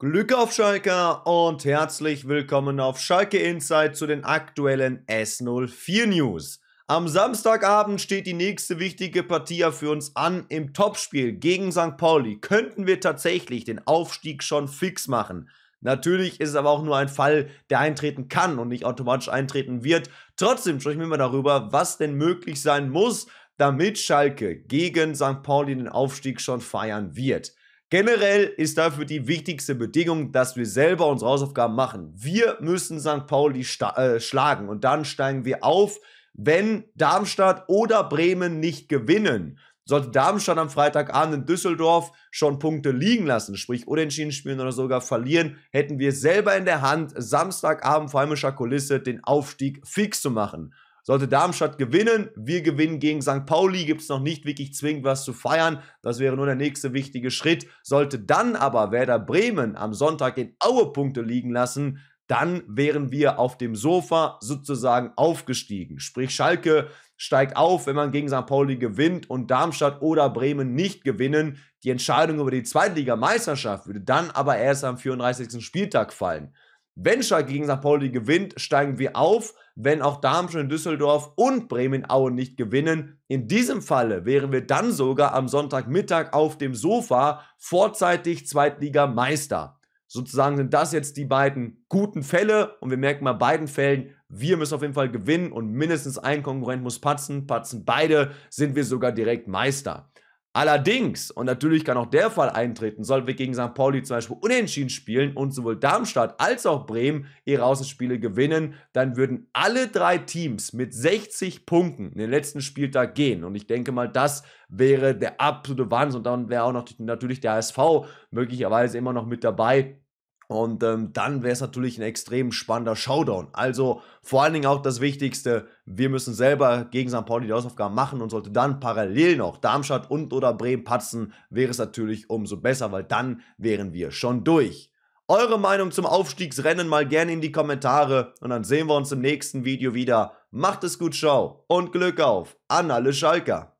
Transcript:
Glück auf Schalke und herzlich willkommen auf Schalke Insight zu den aktuellen S04 News. Am Samstagabend steht die nächste wichtige Partie für uns an. Im Topspiel gegen St. Pauli könnten wir tatsächlich den Aufstieg schon fix machen. Natürlich ist es aber auch nur ein Fall, der eintreten kann und nicht automatisch eintreten wird. Trotzdem sprechen wir mal darüber, was denn möglich sein muss, damit Schalke gegen St. Pauli den Aufstieg schon feiern wird. Generell ist dafür die wichtigste Bedingung, dass wir selber unsere Hausaufgaben machen. Wir müssen St. Pauli äh, schlagen und dann steigen wir auf, wenn Darmstadt oder Bremen nicht gewinnen. Sollte Darmstadt am Freitagabend in Düsseldorf schon Punkte liegen lassen, sprich unentschieden spielen oder sogar verlieren, hätten wir selber in der Hand, Samstagabend vor heimischer Kulisse den Aufstieg fix zu machen. Sollte Darmstadt gewinnen, wir gewinnen gegen St. Pauli, gibt es noch nicht wirklich zwingend was zu feiern. Das wäre nur der nächste wichtige Schritt. Sollte dann aber Werder Bremen am Sonntag den Aue Punkte liegen lassen, dann wären wir auf dem Sofa sozusagen aufgestiegen. Sprich, Schalke steigt auf, wenn man gegen St. Pauli gewinnt und Darmstadt oder Bremen nicht gewinnen. Die Entscheidung über die Zweitligameisterschaft würde dann aber erst am 34. Spieltag fallen. Wenn Schalke gegen St. Pauli gewinnt, steigen wir auf. Wenn auch Darmstadt, in Düsseldorf und Bremen-Aue nicht gewinnen, in diesem Falle wären wir dann sogar am Sonntagmittag auf dem Sofa vorzeitig Zweitligameister. Sozusagen sind das jetzt die beiden guten Fälle und wir merken bei beiden Fällen, wir müssen auf jeden Fall gewinnen und mindestens ein Konkurrent muss patzen. Patzen beide, sind wir sogar direkt Meister. Allerdings, und natürlich kann auch der Fall eintreten, sollten wir gegen St. Pauli zum Beispiel unentschieden spielen und sowohl Darmstadt als auch Bremen ihre Außenspiele gewinnen, dann würden alle drei Teams mit 60 Punkten in den letzten Spieltag gehen. Und ich denke mal, das wäre der absolute Wahnsinn. Und dann wäre auch noch natürlich der ASV möglicherweise immer noch mit dabei und ähm, dann wäre es natürlich ein extrem spannender Showdown. Also vor allen Dingen auch das Wichtigste, wir müssen selber gegen St. Pauli die Hausaufgaben machen und sollte dann parallel noch Darmstadt und oder Bremen patzen, wäre es natürlich umso besser, weil dann wären wir schon durch. Eure Meinung zum Aufstiegsrennen mal gerne in die Kommentare und dann sehen wir uns im nächsten Video wieder. Macht es gut, ciao und Glück auf an alle Schalker.